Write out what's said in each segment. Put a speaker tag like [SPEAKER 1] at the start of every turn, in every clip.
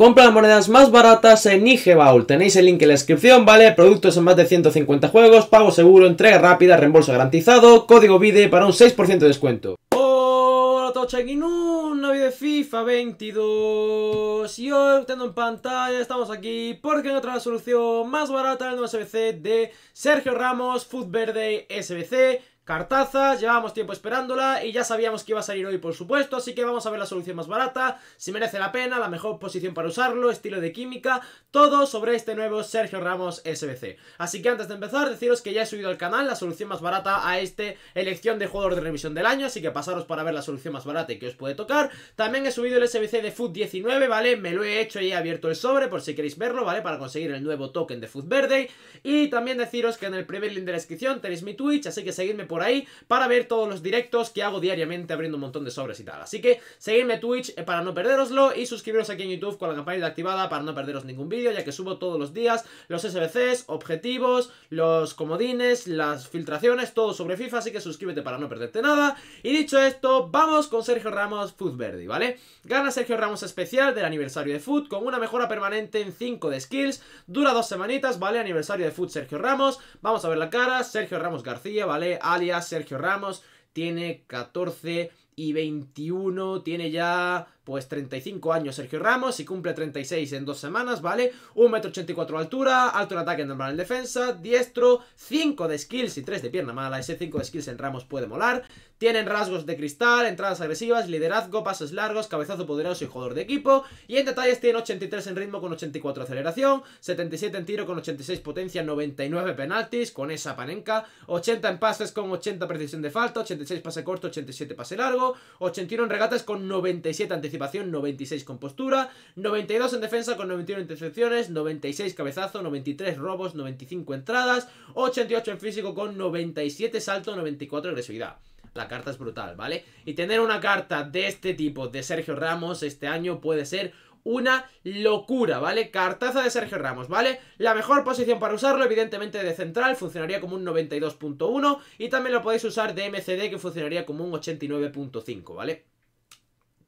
[SPEAKER 1] Compra las monedas más baratas en Igebaul. Tenéis el link en la descripción, ¿vale? Productos en más de 150 juegos, pago seguro, entrega rápida, reembolso garantizado, código VIDE para un 6% de descuento. Hola todos aquí un de FIFA 22 Y hoy teniendo en pantalla estamos aquí porque hay la solución más barata del nuevo SBC de Sergio Ramos Food Verde SBC Cartaza, llevábamos tiempo esperándola y ya sabíamos que iba a salir hoy por supuesto, así que vamos a ver la solución más barata, si merece la pena, la mejor posición para usarlo, estilo de química, todo sobre este nuevo Sergio Ramos SBC. Así que antes de empezar, deciros que ya he subido al canal la solución más barata a este elección de jugador de revisión del año, así que pasaros para ver la solución más barata y que os puede tocar. También he subido el SBC de Food 19, ¿vale? Me lo he hecho y he abierto el sobre por si queréis verlo, ¿vale? Para conseguir el nuevo token de Food Verde. Y también deciros que en el primer link de la descripción tenéis mi Twitch, así que seguidme por ahí para ver todos los directos que hago diariamente abriendo un montón de sobres y tal. Así que seguidme Twitch eh, para no perderoslo y suscribiros aquí en YouTube con la campanita activada para no perderos ningún vídeo, ya que subo todos los días los SBCs, objetivos, los comodines, las filtraciones, todo sobre FIFA, así que suscríbete para no perderte nada. Y dicho esto, vamos con Sergio Ramos Food Verde, ¿vale? Gana Sergio Ramos especial del aniversario de Food, con una mejora permanente en 5 de skills, dura dos semanitas, ¿vale? Aniversario de Food Sergio Ramos, vamos a ver la cara, Sergio Ramos García, ¿vale? Ya Sergio Ramos, tiene 14 y 21, tiene ya pues 35 años Sergio Ramos y cumple 36 en dos semanas, ¿vale? 1,84m de altura, alto en ataque, normal en defensa, diestro, 5 de skills y 3 de pierna mala. Ese 5 de skills en Ramos puede molar. Tienen rasgos de cristal, entradas agresivas, liderazgo, pases largos, cabezazo poderoso y jugador de equipo. Y en detalles tiene 83 en ritmo con 84 aceleración, 77 en tiro con 86 potencia, 99 penaltis con esa panenca, 80 en pases con 80 precisión de falta, 86 pase corto, 87 pase largo, 81 en regatas con 97 96 con postura, 92 en defensa con 91 intercepciones, 96 cabezazo, 93 robos, 95 entradas, 88 en físico con 97 salto, 94 agresividad. La carta es brutal, ¿vale? Y tener una carta de este tipo de Sergio Ramos este año puede ser una locura, ¿vale? Cartaza de Sergio Ramos, ¿vale? La mejor posición para usarlo, evidentemente, de central, funcionaría como un 92.1 y también lo podéis usar de MCD, que funcionaría como un 89.5, ¿vale?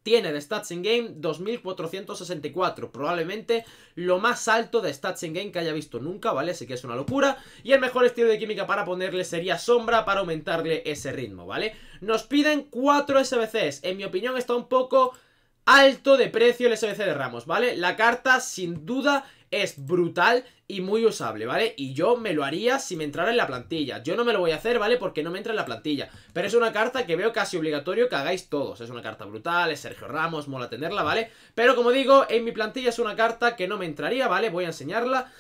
[SPEAKER 1] Tiene de Stats in Game 2464, probablemente lo más alto de Stats in Game que haya visto nunca, ¿vale? Así que es una locura. Y el mejor estilo de química para ponerle sería Sombra para aumentarle ese ritmo, ¿vale? Nos piden 4 SBCs, en mi opinión está un poco alto de precio el SBC de Ramos, ¿vale? La carta sin duda es brutal y muy usable, ¿vale? Y yo me lo haría si me entrara en la plantilla. Yo no me lo voy a hacer, ¿vale? Porque no me entra en la plantilla. Pero es una carta que veo casi obligatorio que hagáis todos. Es una carta brutal, es Sergio Ramos, mola tenerla, ¿vale? Pero como digo, en mi plantilla es una carta que no me entraría, ¿vale? Voy a enseñarla.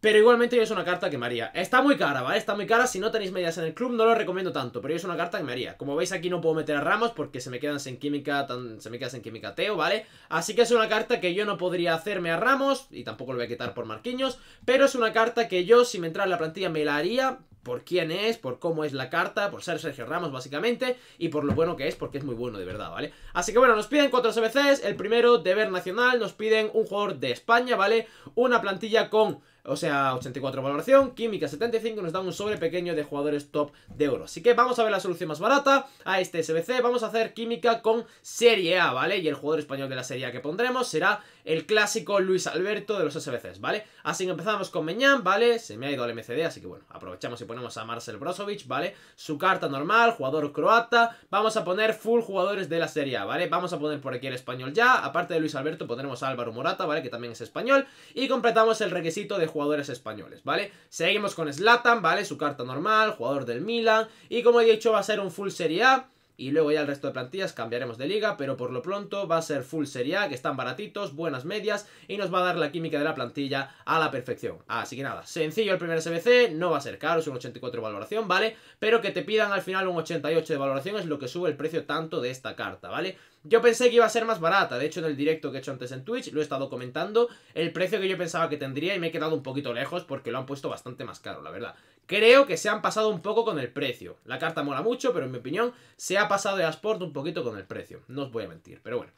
[SPEAKER 1] Pero igualmente es una carta que me haría. Está muy cara, ¿vale? Está muy cara. Si no tenéis medias en el club, no lo recomiendo tanto. Pero es una carta que me haría. Como veis, aquí no puedo meter a Ramos porque se me quedan sin química. Tan, se me quedan sin química Teo, ¿vale? Así que es una carta que yo no podría hacerme a Ramos. Y tampoco lo voy a quitar por Marquiños. Pero es una carta que yo, si me entrara en la plantilla, me la haría por quién es, por cómo es la carta, por ser Sergio Ramos básicamente, y por lo bueno que es, porque es muy bueno de verdad, ¿vale? Así que bueno, nos piden cuatro CBCs, el primero deber nacional, nos piden un jugador de España, ¿vale? Una plantilla con o sea, 84 valoración, química 75, nos da un sobre pequeño de jugadores top de oro. Así que vamos a ver la solución más barata a este SBC, vamos a hacer química con Serie A, ¿vale? Y el jugador español de la Serie A que pondremos será el clásico Luis Alberto de los SBCs, ¿vale? Así que empezamos con Meñán, ¿vale? Se me ha ido el MCD, así que bueno, aprovechamos y ponemos a Marcel Brozovic, ¿vale? Su carta normal, jugador croata, vamos a poner full jugadores de la Serie A, ¿vale? Vamos a poner por aquí el español ya, aparte de Luis Alberto pondremos a Álvaro Morata, ¿vale? Que también es español, y completamos el requisito de jugadores españoles, ¿vale? Seguimos con Slatan, ¿vale? Su carta normal, jugador del Milan. Y como he dicho, va a ser un full Serie A y luego ya el resto de plantillas cambiaremos de liga, pero por lo pronto va a ser full Serie A, que están baratitos, buenas medias y nos va a dar la química de la plantilla a la perfección. Así que nada, sencillo el primer SBC, no va a ser caro, es un 84 de valoración, ¿vale? Pero que te pidan al final un 88 de valoración es lo que sube el precio tanto de esta carta, ¿vale? Yo pensé que iba a ser más barata, de hecho en el directo que he hecho antes en Twitch lo he estado comentando, el precio que yo pensaba que tendría y me he quedado un poquito lejos porque lo han puesto bastante más caro, la verdad. Creo que se han pasado un poco con el precio. La carta mola mucho, pero en mi opinión se ha pasado de Asport un poquito con el precio. No os voy a mentir, pero bueno.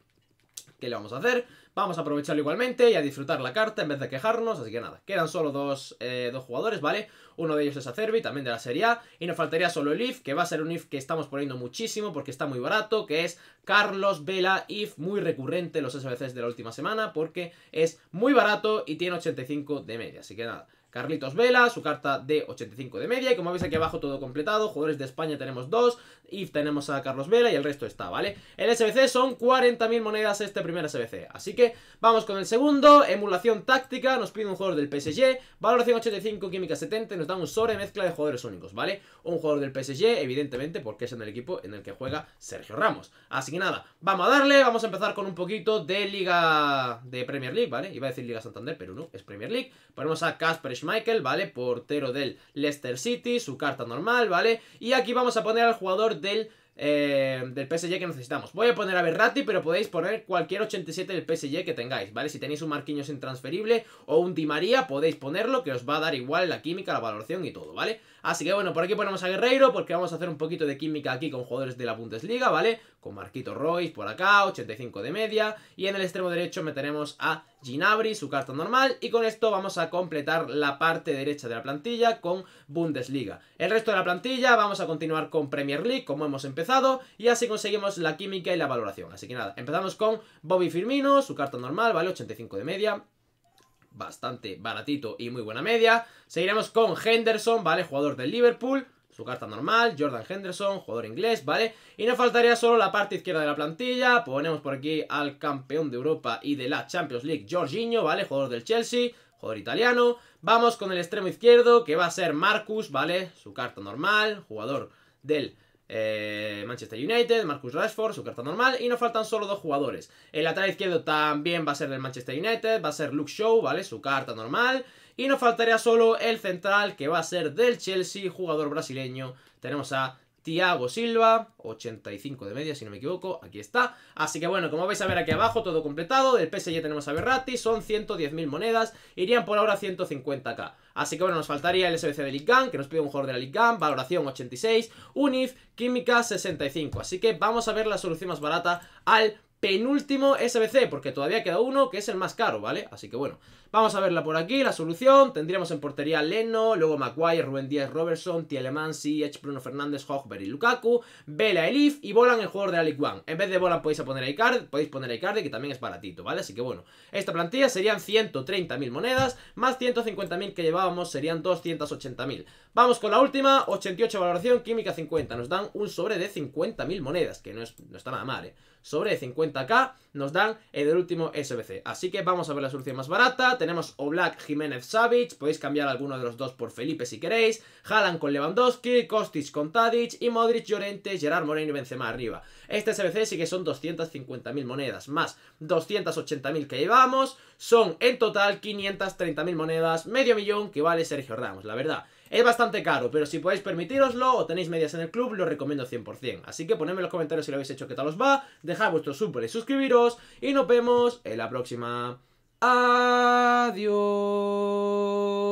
[SPEAKER 1] ¿Qué le vamos a hacer? Vamos a aprovecharlo igualmente y a disfrutar la carta en vez de quejarnos, así que nada. Quedan solo dos, eh, jugadores, ¿vale? Uno de ellos es Acerbi, también de la Serie A, y nos faltaría solo el IF, que va a ser un IF que estamos poniendo muchísimo porque está muy barato, que es Carlos Vela IF, muy recurrente los SBCs de la última semana porque es muy barato y tiene 85 de media, así que nada. Carlitos Vela, su carta de 85 de media. Y como veis aquí abajo todo completado, jugadores de España tenemos dos, y tenemos a Carlos Vela y el resto está, ¿vale? El SBC son 40.000 monedas este primer SBC. Así que vamos con el segundo, emulación táctica, nos pide un jugador del PSG, valoración 85, química 70, nos da un sobre mezcla de jugadores únicos, ¿vale? Un jugador del PSG, evidentemente, porque es en el equipo en el que juega Sergio Ramos. Así que nada, vamos a darle, vamos a empezar con un poquito de liga de Premier League, ¿vale? Iba a decir Liga Santander, pero no, es Premier League. Ponemos a Casper Michael, ¿vale? Portero del Leicester City, su carta normal, ¿vale? Y aquí vamos a poner al jugador del... Eh, del PSG que necesitamos Voy a poner a Berratti, pero podéis poner cualquier 87 del PSG que tengáis, ¿vale? Si tenéis un Marquinhos intransferible o un Di María, podéis ponerlo, que os va a dar igual la química, la valoración y todo, ¿vale? Así que bueno, por aquí ponemos a Guerreiro porque vamos a hacer un poquito de química aquí con jugadores de la Bundesliga, ¿vale? Con Marquito Royce por acá, 85 de media. Y en el extremo derecho meteremos a Ginabri, su carta normal. Y con esto vamos a completar la parte derecha de la plantilla con Bundesliga. El resto de la plantilla vamos a continuar con Premier League como hemos empezado. Y así conseguimos la química y la valoración. Así que nada, empezamos con Bobby Firmino, su carta normal, ¿vale? 85 de media bastante baratito y muy buena media. Seguiremos con Henderson, ¿vale? Jugador del Liverpool, su carta normal, Jordan Henderson, jugador inglés, ¿vale? Y nos faltaría solo la parte izquierda de la plantilla, ponemos por aquí al campeón de Europa y de la Champions League, Jorginho, ¿vale? Jugador del Chelsea, jugador italiano. Vamos con el extremo izquierdo, que va a ser Marcus, ¿vale? Su carta normal, jugador del eh, Manchester United, Marcus Rashford, su carta normal, y nos faltan solo dos jugadores. El lateral izquierdo también va a ser del Manchester United, va a ser Luke Shaw, ¿vale? Su carta normal. Y nos faltaría solo el central, que va a ser del Chelsea, jugador brasileño. Tenemos a Tiago Silva, 85 de media, si no me equivoco, aquí está. Así que bueno, como vais a ver aquí abajo, todo completado, del ya tenemos a Berratti, son 110.000 monedas, irían por ahora 150k. Así que bueno, nos faltaría el SBC de Ligan, que nos pide un jugador de la Ligan, valoración 86, UNIF, química 65. Así que vamos a ver la solución más barata al penúltimo SBC, porque todavía queda uno que es el más caro, ¿vale? Así que bueno, vamos a verla por aquí, la solución, tendríamos en portería Leno, luego Maguire, Rubén Díaz, Robertson, Tielemann, Siege, Bruno Fernández, Hochberg y Lukaku, Vela, Elif y Volan, el jugador de la En vez de Volan podéis poner a Icardi, podéis poner a que también es baratito, ¿vale? Así que bueno, esta plantilla serían 130.000 monedas, más 150.000 que llevábamos serían 280.000. Vamos con la última, 88 valoración, química 50, nos dan un sobre de 50.000 monedas, que no, no está nada mal, ¿eh? sobre 50k nos dan el último SBC. Así que vamos a ver la solución más barata. Tenemos Oblak, Jiménez, Savic. Podéis cambiar alguno de los dos por Felipe si queréis. Jalan con Lewandowski, Kostic con Tadic y Modric, Llorente, Gerard Moreno y Benzema arriba. Este SBC sí que son 250.000 monedas más 280.000 que llevamos. Son en total 530.000 monedas, medio millón que vale Sergio Ramos, la verdad. Es bastante caro, pero si podéis permitiroslo o tenéis medias en el club, lo recomiendo 100%. Así que ponedme en los comentarios si lo habéis hecho, qué tal os va. Dejad vuestro súper y suscribiros. Y nos vemos en la próxima. Adiós.